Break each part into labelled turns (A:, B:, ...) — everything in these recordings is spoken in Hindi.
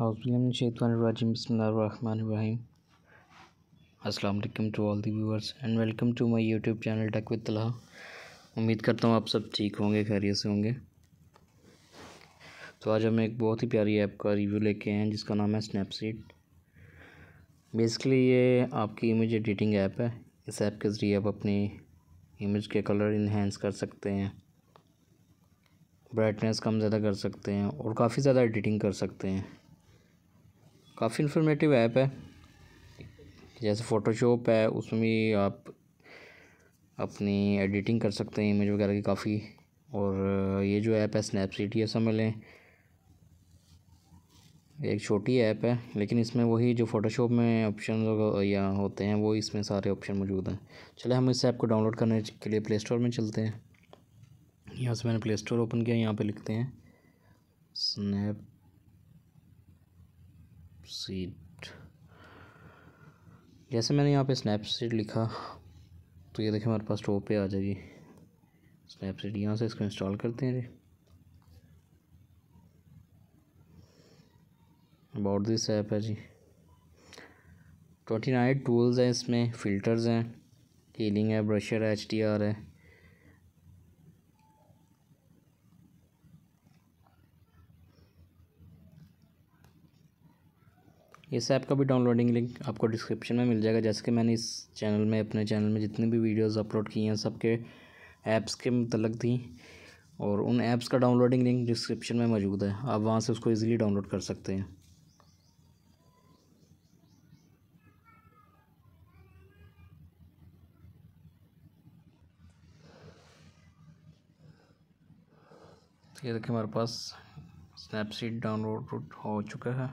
A: बसमीम अस्सलाम वालेकुम to all the viewers and welcome to my YouTube channel talk with Talha उम्मीद करता हूँ आप सब ठीक होंगे खैरियत से होंगे तो आज हम एक बहुत ही प्यारी ऐप का रिव्यू लेके आए हैं जिसका नाम है स्नैपसीड बेसिकली ये आपकी इमेज एडिटिंग ऐप है इस ऐप के ज़रिए आप अपनी इमेज के कलर इन्हेंस कर सकते हैं ब्राइटनेस कम ज़्यादा कर सकते हैं और काफ़ी ज़्यादा एडिटिंग कर सकते हैं काफ़ी इन्फॉर्मेटिव ऐप है जैसे फ़ोटोशॉप है उसमें आप अपनी एडिटिंग कर सकते हैं इमेज वगैरह की काफ़ी और ये जो ऐप है स्नैपसीट ये समझ लें एक छोटी ऐप है लेकिन इसमें वही जो फ़ोटोशॉप में ऑप्शन या होते हैं वो इसमें सारे ऑप्शन मौजूद हैं चले हम इस ऐप को डाउनलोड करने के लिए प्ले स्टोर में चलते हैं यहाँ से मैंने प्ले स्टोर ओपन किया यहाँ पे लिखते हैं स्नैप स्नैपसीड जैसे मैंने यहाँ पे स्नैपसीड लिखा तो ये देखिए हमारे पास टॉप पे आ जाएगी स्नैपसीड यहाँ से इसको इंस्टॉल करते हैं जी अबाउट दिस ऐप है जी ट्वेंटी नाइन टूल्स हैं इसमें फ़िल्टर्स हैं हीलिंग है ब्रशर है एच टी आर है इस ऐप का भी डाउनलोडिंग लिंक आपको डिस्क्रिप्शन में मिल जाएगा जैसे कि मैंने इस चैनल में अपने चैनल में जितनी भी वीडियोस अपलोड की हैं सबके ऐप्स के मतलब थी और उन ऐप्स का डाउनलोडिंग लिंक डिस्क्रिप्शन में मौजूद है आप वहाँ से उसको ईज़िली डाउनलोड कर सकते हैं ये देखिए हमारे पास स्नैपसीड डाउनलोड हो चुका है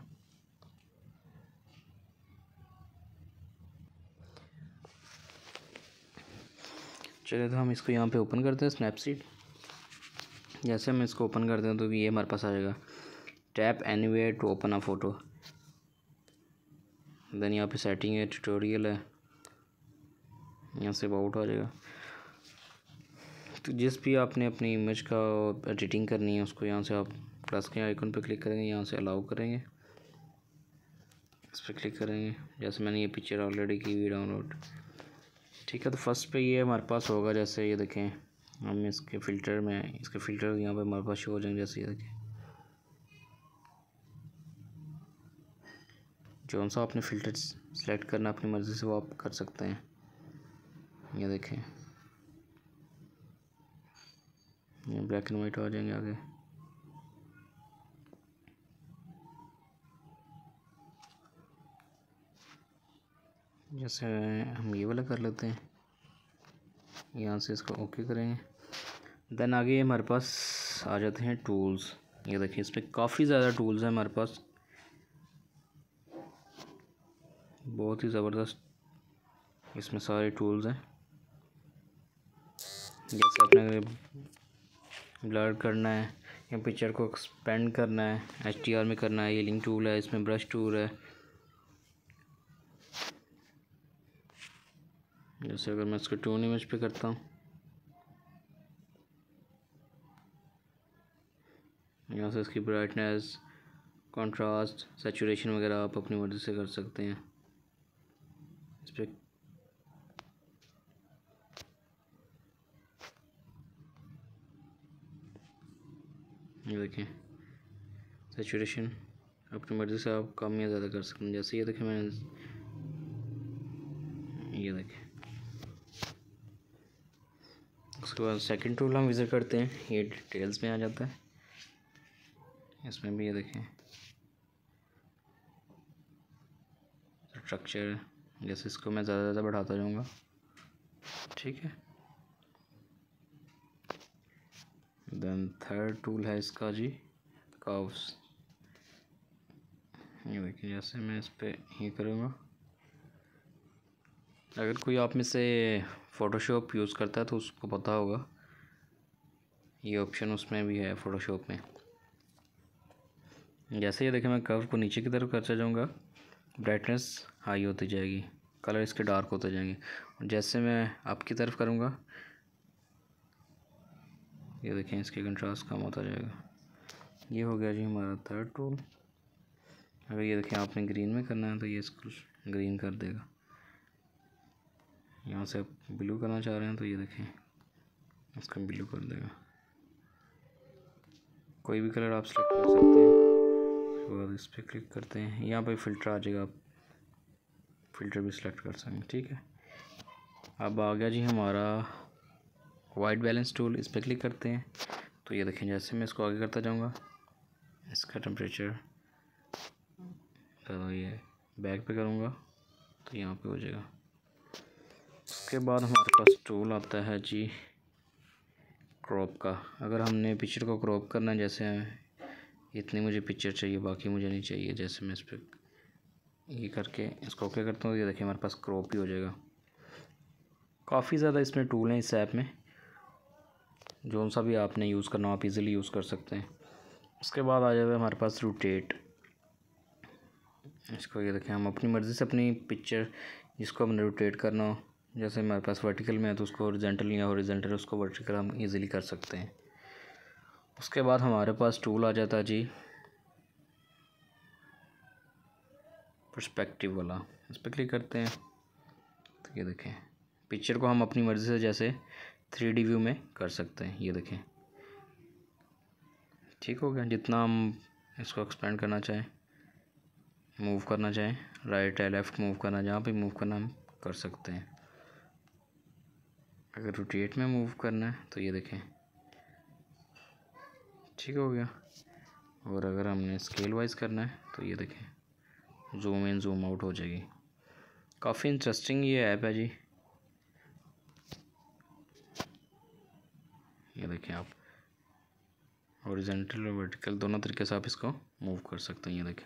A: चले तो हम इसको यहाँ पे ओपन करते हैं स्नैपसीड जैसे हम इसको ओपन करते हैं तो ये हमारे पास आ जाएगा tap any way to open a photo then यहाँ पे सेटिंग है ट्यूटोरियल है यहाँ से आउट आ जाएगा तो जिस भी आपने अपनी इमेज का एडिटिंग करनी है उसको यहाँ से आप प्लस के आइकन पे क्लिक करेंगे यहाँ से अलाउ करेंगे इस पर क्लिक करेंगे जैसे मैंने ये पिक्चर ऑलरेडी की हुई डाउनलोड ठीक है तो फर्स्ट पे ये हमारे पास होगा जैसे ये देखें हम इसके फ़िल्टर में इसके फ़िल्टर यहाँ पे हमारे पास शो हो जाएंगे जैसे ये देखें जो सा आपने फ़िल्टर सेलेक्ट करना अपनी मर्ज़ी से वो आप कर सकते हैं ये देखें ये ब्लैक एंड वाइट हो जाएंगे आगे जैसे हम ये वाला कर लेते हैं यहाँ से इसको ओके करेंगे देन आगे हमारे पास आ जाते हैं टूल्स ये देखिए इस पर काफ़ी ज़्यादा टूल्स हैं हमारे पास बहुत ही ज़बरदस्त इसमें सारे टूल्स हैं जैसे आपने ब्लर करना है या पिक्चर को एक्सपेंड करना है एच में करना है ये लिंक टूल है इसमें ब्रश टूल है जैसे अगर मैं इसको ट्यून इमेज पे करता हूँ यहाँ से इसकी ब्राइटनेस कंट्रास्ट सेचुरेशन वगैरह आप अपनी मर्ज़ी से कर सकते हैं इस पर ये देखें सेचुरेशन अपनी मर्ज़ी से आप कम या ज़्यादा कर सकते हैं जैसे ये देखें मैंने ये देखें उसके बाद सेकेंड टूल हम विज़िट करते हैं ये डिटेल्स में आ जाता है इसमें भी ये देखें स्ट्रक्चर जैसे इसको मैं ज़्यादा ज़्यादा बढ़ाता जाऊँगा ठीक है देन थर्ड टूल है इसका जी काउस ये देखिए जैसे मैं इस पर ही करूँगा अगर कोई आप में से फ़ोटोशॉप यूज़ करता है तो उसको पता होगा ये ऑप्शन उसमें भी है फ़ोटोशॉप में जैसे ये देखें मैं कर्व को नीचे की तरफ करता जाऊँगा ब्राइटनेस हाई होती जाएगी कलर इसके डार्क होते जाएंगे और जैसे मैं आपकी तरफ करूँगा ये देखें इसके कंट्रास्ट कम होता जाएगा ये हो गया जी हमारा थर्ड टूल अगर ये देखें आपने ग्रीन में करना है तो ये इसको ग्रीन कर देगा यहाँ से आप ब्लू करना चाह रहे हैं तो ये देखें इसका ब्लू कर देगा कोई भी कलर आप सेलेक्ट कर सकते हैं उसके बाद इस पर क्लिक करते हैं यहाँ पर फ़िल्टर आ जाएगा आप फ़िल्टर भी सिलेक्ट कर सकते हैं ठीक है अब आ गया जी हमारा वाइट बैलेंस टूल इस पर क्लिक करते हैं तो ये देखें जैसे मैं इसको आगे करता जाऊँगा इसका टेम्परेचर तो ये बैक पे करूँगा तो यहाँ पे हो जाएगा उसके बाद हमारे पास टूल आता है जी क्रॉप का अगर हमने पिक्चर को क्रॉप करना है जैसे इतनी मुझे पिक्चर चाहिए बाकी मुझे नहीं चाहिए जैसे मैं इस पर ये करके इसको ओके करता हूँ तो ये देखिए हमारे पास क्रॉप भी हो जाएगा काफ़ी ज़्यादा इसमें टूल हैं इस ऐप में जो सा भी आपने यूज़ करना आप इजीली यूज़ कर सकते हैं उसके बाद आ जाएगा हमारे पास रोटेट इसको ये देखें हम अपनी मर्ज़ी से अपनी पिक्चर जिसको हमने रोटेट करना हो जैसे हमारे पास वर्टिकल में है तो उसको ओरिजेंटल या ओरिजेंटल उसको वर्टिकल हम इजीली कर सकते हैं उसके बाद हमारे पास टूल आ जाता है जी परस्पेक्टिव वाला इस पर क्लिक करते हैं तो ये देखें पिक्चर को हम अपनी मर्ज़ी से जैसे थ्री डी व्यू में कर सकते हैं ये देखें ठीक हो गया जितना हम इसको एक्सपेंड करना चाहें मूव करना चाहें राइट या लेफ़्ट मूव करना जहाँ पे मूव करना हम कर सकते हैं अगर रोटेट में मूव करना है तो ये देखें ठीक हो गया और अगर हमने स्केल वाइज करना है तो ये देखें जूम इन जूम आउट हो जाएगी काफ़ी इंटरेस्टिंग ये ऐप है जी ये देखें आप हॉरिजेंटल और वर्टिकल दोनों तरीके से आप इसको मूव कर सकते हैं ये देखें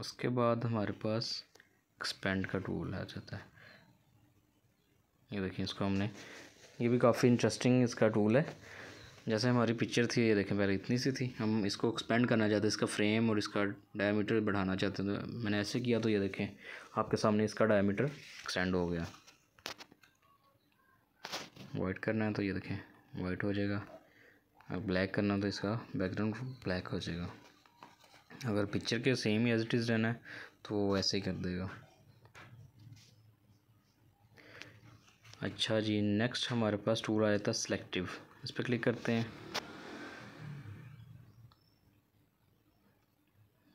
A: उसके बाद हमारे पास एक्सपेंड का टूल आ जाता है ये देखें इसको हमने ये भी काफ़ी इंटरेस्टिंग इसका टूल है जैसे हमारी पिक्चर थी ये देखें पहले इतनी सी थी हम इसको एक्सपेंड करना चाहते इसका फ्रेम और इसका डायमीटर बढ़ाना चाहते हैं तो मैंने ऐसे किया तो ये देखें आपके सामने इसका डायमीटर एक्सटेंड हो गया वाइट करना है तो ये देखें वाइट हो जाएगा और ब्लैक करना है तो इसका बैकग्राउंड ब्लैक हो जाएगा अगर पिक्चर के सेम ही एज इट इज़ रहना है तो वो ऐसे ही कर देगा अच्छा जी नेक्स्ट हमारे पास टूल आया था सिलेक्टिव इस पर क्लिक करते हैं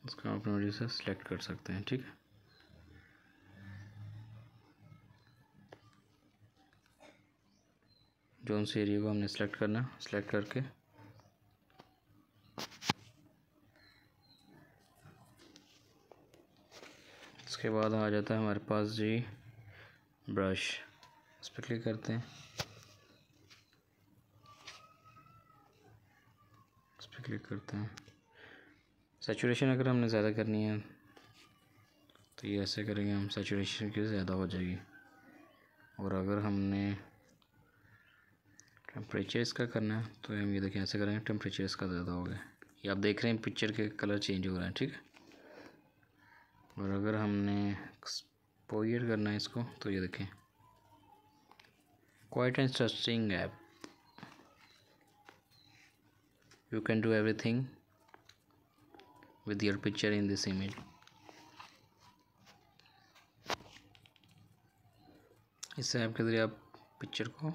A: इसका आप मेडियो से सिलेक्ट कर सकते हैं ठीक है जो उन एरिया को हमने सेलेक्ट करना है सेलेक्ट करके इसके बाद आ जाता है हमारे पास जी ब्रश इस पर क्लिक करते हैं इस पर क्लिक करते हैं सेचुरेशन अगर हमने ज़्यादा करनी है तो ये ऐसे करेंगे हम सेचुरेशन की ज़्यादा हो जाएगी और अगर हमने टेम्परेचर इसका करना है तो हम ये देखें ऐसे करेंगे टेम्परेचर इसका ज़्यादा हो गया ये आप देख रहे हैं पिक्चर के कलर चेंज हो रहे हैं ठीक है और अगर हमने एक्सपोयर करना है इसको तो ये देखें quite interesting app you can do everything with your picture in this image इस ऐप के ज़रिए आप पिक्चर को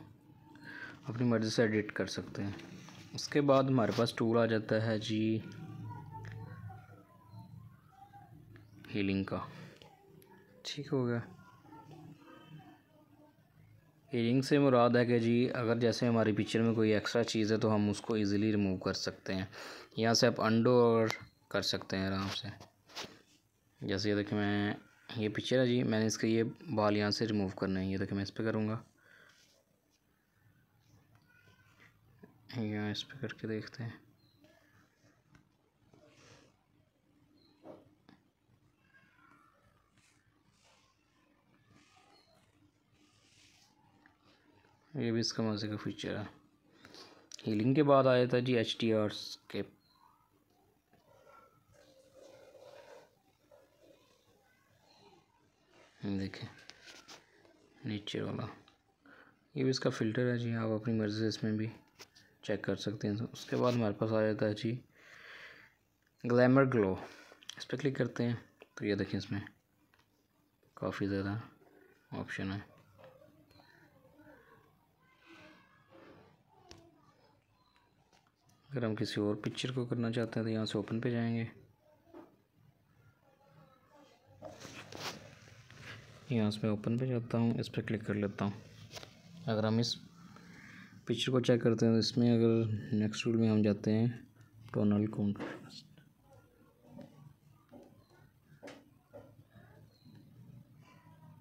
A: अपनी मर्ज़ी से एडिट कर सकते हैं उसके बाद हमारे पास टूल आ जाता है जी हीलिंग का ठीक हो गया हीलिंग से मुराद है कि जी अगर जैसे हमारी पिक्चर में कोई एक्स्ट्रा चीज़ है तो हम उसको इजीली रिमूव कर सकते हैं यहाँ से आप अंडो और कर सकते हैं आराम से जैसे ये देखिए मैं ये पिक्चर है जी मैंने इसके ये बाल यहाँ से रिमूव करने हैं ये देखिए मैं इस पर करूँगा यहाँ इस पर करके देखते हैं ये भी इसका मज़े का फीचर है हीलिंग के बाद आया था जी एच टी आर के देखें नीचे वाला ये भी इसका फ़िल्टर है जी आप अपनी मर्ज़ी से इसमें भी चेक कर सकते हैं उसके बाद हमारे पास आ जाता है जी ग्लैमर ग्लो इस पर क्लिक करते हैं तो ये देखें इसमें काफ़ी ज़्यादा ऑप्शन है अगर हम किसी और पिक्चर को करना चाहते हैं तो यहाँ से ओपन पे जाएंगे यहाँ से मैं ओपन पे जाता हूँ इस पर क्लिक कर लेता हूँ अगर हम इस पिक्चर को चेक करते हैं तो इसमें अगर नेक्स्ट रूल में हम जाते हैं टोनल कॉन्ट्रास्ट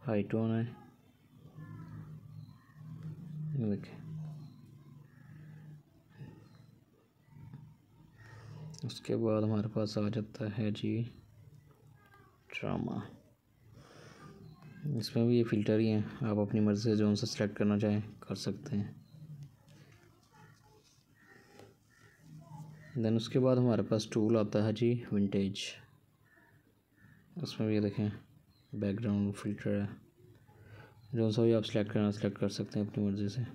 A: हाई टोन है उसके बाद हमारे पास आ जाता है जी ड्रामा इसमें भी ये फ़िल्टर ही हैं आप अपनी मर्ज़ी से जो उनसे सेलेक्ट करना चाहें कर सकते हैं देन उसके बाद हमारे पास टूल आता है जी विंटेज उसमें भी ये देखें बैकग्राउंड फ़िल्टर है जो सा भी आप सेलेक्ट करना सेलेक्ट कर सकते हैं अपनी मर्ज़ी से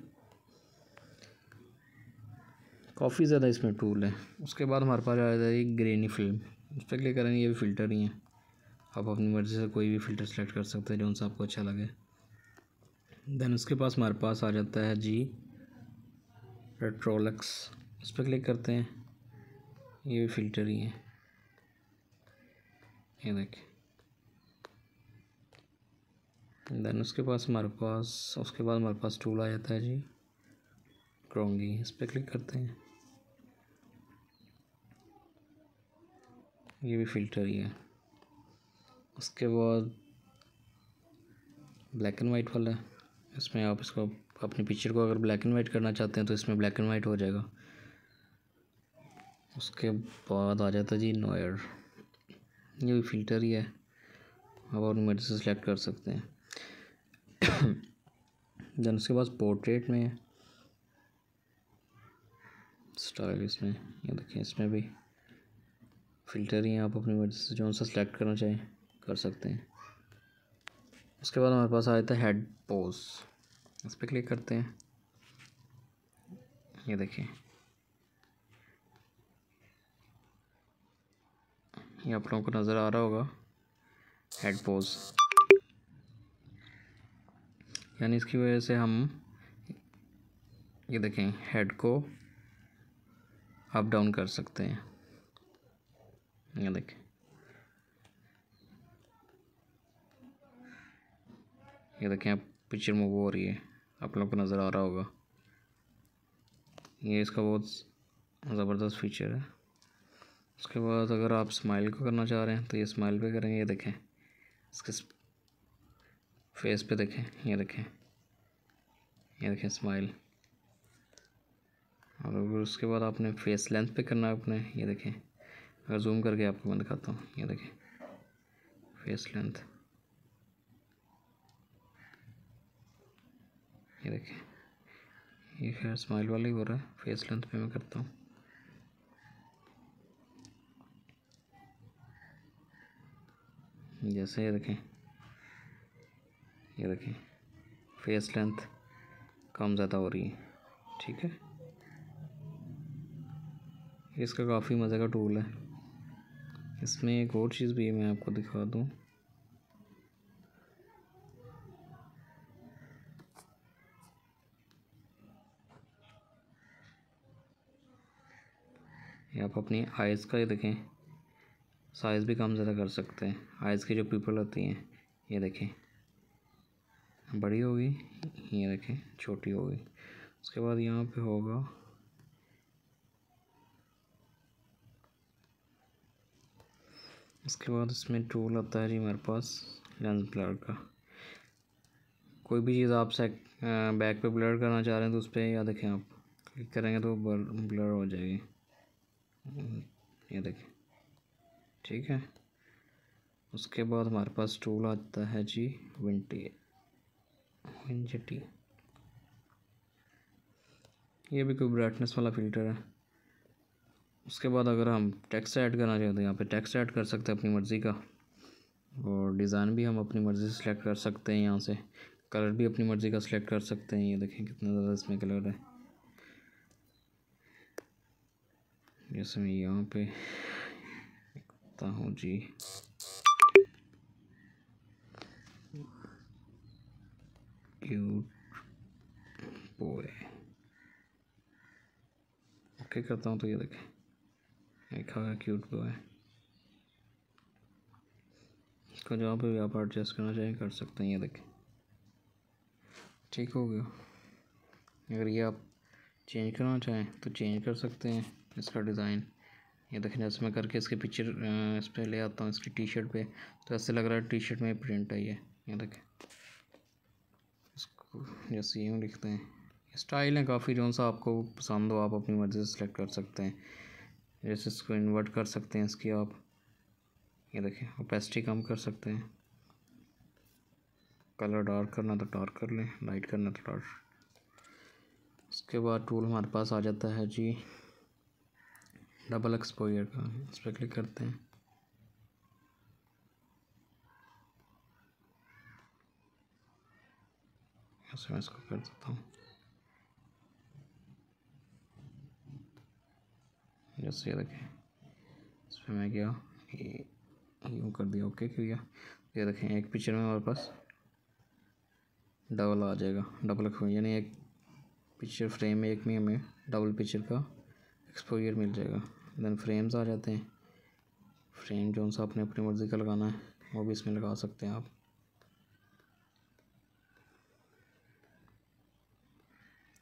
A: काफ़ी ज़्यादा इसमें टूल है उसके बाद हमारे पास आ जाएगी ग्रेनी फिल्म उस पर क्लिक करेंगे ये भी फ़िल्टर ही है आप अपनी मर्ज़ी से कोई भी फ़िल्टर सेलेक्ट कर सकते हैं जो उनसे आपको अच्छा लगे देन उसके पास हमारे पास आ जाता है जी पेट्रोलक्स उस पर क्लिक करते हैं ये भी फ़िल्टर ही है ये देखिए देन उसके पास हमारे पास उसके बाद हमारे पास टूल आ जाता है जी क्रोंगी इस पर क्लिक करते हैं ये भी फ़िल्टर ही है उसके बाद ब्लैक एंड वाइट वाला है इसमें आप इसको अपनी पिक्चर को अगर ब्लैक एंड वाइट करना चाहते हैं तो इसमें ब्लैक एंड वाइट हो जाएगा उसके बाद आ जाता जी नोयर ये भी फ़िल्टर ही है आप अपनी मर्जी से सिलेक्ट कर सकते हैं देन उसके बाद पोर्ट्रेट में स्टाइल इसमें ये देखिए इसमें भी फ़िल्टर ही आप अपनी मर्ज़ी से जो सा सिलेक्ट करना चाहें कर सकते हैं उसके बाद हमारे पास आ जाता है हेड पोज इस पर क्लिक करते हैं ये देखिए ये आप लोगों को नज़र आ रहा होगा हेड पोज यानी इसकी वजह से हम ये देखें हेड को अप डाउन कर सकते हैं ये देखें ये देखें आप पिक्चर में वो हो रही है आप लोग को नज़र आ रहा होगा ये इसका बहुत ज़बरदस्त फीचर है उसके बाद अगर आप स्माइल को करना चाह रहे हैं तो ये स्माइल पे करेंगे ये देखें इसके फेस पे देखें ये देखें ये देखें स्माइल और अगर उसके बाद आपने फेस लेंथ पे करना है अपने ये देखें अगर जूम करके आपको मैं दिखाता हूँ ये देखिए फेस लेंथ ये देखिए ये खैर स्माइल वाला ही हो रहा है फेस लेंथ पे मैं करता हूँ जैसे ये देखें ये देखें फेस लेंथ कम ज़्यादा हो रही है ठीक है इसका काफ़ी मज़े का टूल है इसमें एक और चीज़ भी है मैं आपको दिखा दूँ आप अपनी आइज़ का ये देखें साइज़ भी कम ज़्यादा कर सकते हैं आइज़ की जो पीपल होती हैं ये देखें बड़ी होगी ये देखें छोटी होगी उसके बाद यहाँ पे होगा उसके बाद उसमें टूल आता है जी हमारे पास लेंस ब्लर का कोई भी चीज़ आप सेक बैक पे ब्लर करना चाह रहे हैं तो उस पर या देखें आप क्लिक करेंगे तो ब्लर हो जाएगी हम्म, ये देखें ठीक है उसके बाद हमारे पास टूल आता है जी विंटी विंजटी ये भी कोई ब्राइटनेस वाला फ़िल्टर है उसके बाद अगर हम टेक्स्ट ऐड करना चाहें तो यहाँ पे टेक्स्ट ऐड कर सकते हैं अपनी मर्ज़ी का और डिज़ाइन भी हम अपनी मर्ज़ी से सिलेक्ट कर सकते हैं यहाँ से कलर भी अपनी मर्ज़ी का सिलेक्ट कर सकते हैं ये देखें कितना ज़्यादा इसमें कलर है जैसे मैं यहाँ पे करता हूँ जी क्यूट बॉय ओके करता हूँ तो ये देखें देखा हुआ क्यूट बॉय इसका जो भी आप एडजस्ट करना चाहें कर सकते हैं ये देखें ठीक हो गया अगर ये आप चेंज करना चाहें तो चेंज कर सकते हैं इसका डिज़ाइन ये देखें जैसे मैं करके इसके पिक्चर इस पर ले आता हूँ इसकी टी शर्ट पे तो ऐसे लग रहा है टी शर्ट में प्रिंट है ये ये देखें इसको जैसे यूँ लिखते हैं स्टाइल है काफ़ी जो सा आपको पसंद हो आप अपनी मर्ज़ी से सिलेक्ट कर सकते हैं जैसे इसको इन्वर्ट कर सकते हैं इसकी आप ये देखें ओपेसिटी कम कर सकते हैं कलर डार्क करना तो डार्क कर लें लाइट करना तो डार्क उसके बाद टूल हमारे पास आ जाता है जी डबल एक्सपोजर का इस पर क्लिक करते हैं इसको कर देता हूँ जो शेयर रखें इसमें मैं क्या यूँ कर दिया ओके क्लियर ये रखें एक पिक्चर में हमारे पास डबल आ जाएगा डबल यानी एक पिक्चर फ्रेम में एक में हमें डबल पिक्चर का एक्सपोजर मिल जाएगा देन फ्रेम्स आ जाते हैं फ्रेम जो सा अपने अपनी मर्ज़ी का लगाना है वो भी इसमें लगा सकते हैं आप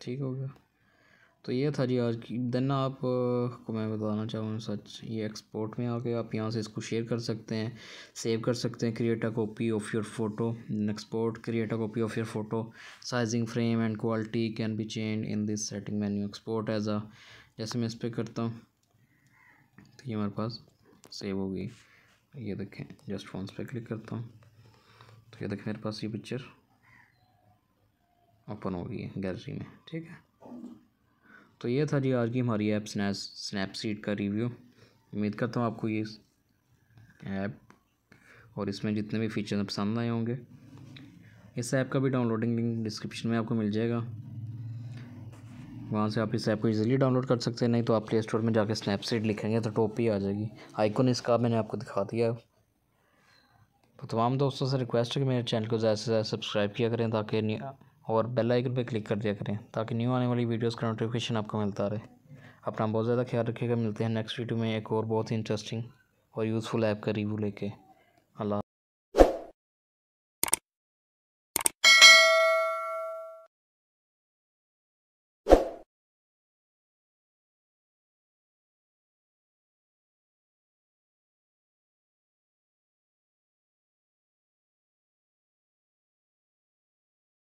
A: ठीक हो गया तो ये था जी आज की देन आप को मैं बताना चाहूँ सच ये एक्सपोर्ट में आके आप यहाँ से इसको शेयर कर सकते हैं सेव कर सकते हैं create a copy of your photo export create a copy of your photo sizing frame and quality can be change in this setting menu export as a जैसे मैं इस पर करता हूँ तो ये हमारे पास सेव हो गई ये देखें जस्ट फोन पे क्लिक करता हूँ तो ये देखें मेरे पास ये पिक्चर ओपन हो गई है गैलरी में ठीक है तो ये था जी आज की हमारी ऐप स्नैप स्नैपसीड का रिव्यू उम्मीद करता हूँ आपको ये ऐप और इसमें जितने भी फीचर पसंद आए होंगे इस ऐप का भी डाउनलोडिंग लिंक डिस्क्रिप्शन में आपको मिल जाएगा वहाँ से आप इस ऐप को इजीली डाउनलोड कर सकते हैं नहीं तो आप प्ले स्टोर में जाकर स्नैपसीड लिखेंगे तो टॉप ही आ जाएगी आइकॉन इसका मैंने आपको दिखा दिया तो तमाम दोस्तों से रिक्वेस्ट है कि मेरे चैनल को ज़्यादा से ज़्यादा सब्सक्राइब किया करें ताकि और बेल आइकन पर क्लिक कर दिया करें ताकि न्यू आने वाली वीडियोस का नोटिफिकेशन आपको मिलता रहे अपना बहुत ज़्यादा ख्याल रखिएगा मिलते हैं नेक्स्ट वीडियो में एक और बहुत ही इंटरेस्टिंग और यूज़फुल ऐप का रिव्यू लेके अल्लाह